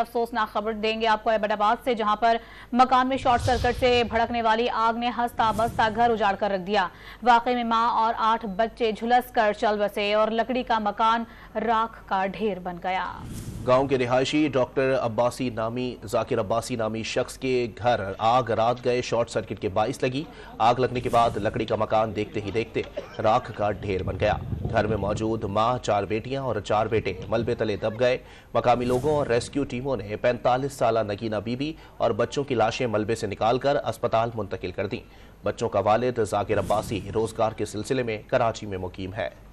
अफसोसनाक खबर देंगे आपको अहमदाबाद से जहां पर मकान में शॉर्ट सर्किट से भड़कने वाली आग ने हंसता बसता घर उजाड़ कर रख दिया वाकई में मां और आठ बच्चे झुलस कर चल बसे और लकड़ी का मकान राख का ढेर बन गया गांव के रिहायशी डॉक्टर अब्बासी नामी जाकिर अब्बासी नामी शख्स के घर आग रात गए शॉर्ट सर्किट के बाईस लगी आग लगने के बाद लकड़ी का मकान देखते ही देखते राख का ढेर बन गया घर में मौजूद मां चार बेटियां और चार बेटे मलबे तले दब गए मकामी लोगों और रेस्क्यू टीमों ने 45 साल नगीना बीबी और बच्चों की लाशें मलबे से निकालकर अस्पताल मुंतकिल कर दी बच्चों का वालिद जाकिर अब्बासी रोजगार के सिलसिले में कराची में मुकीम है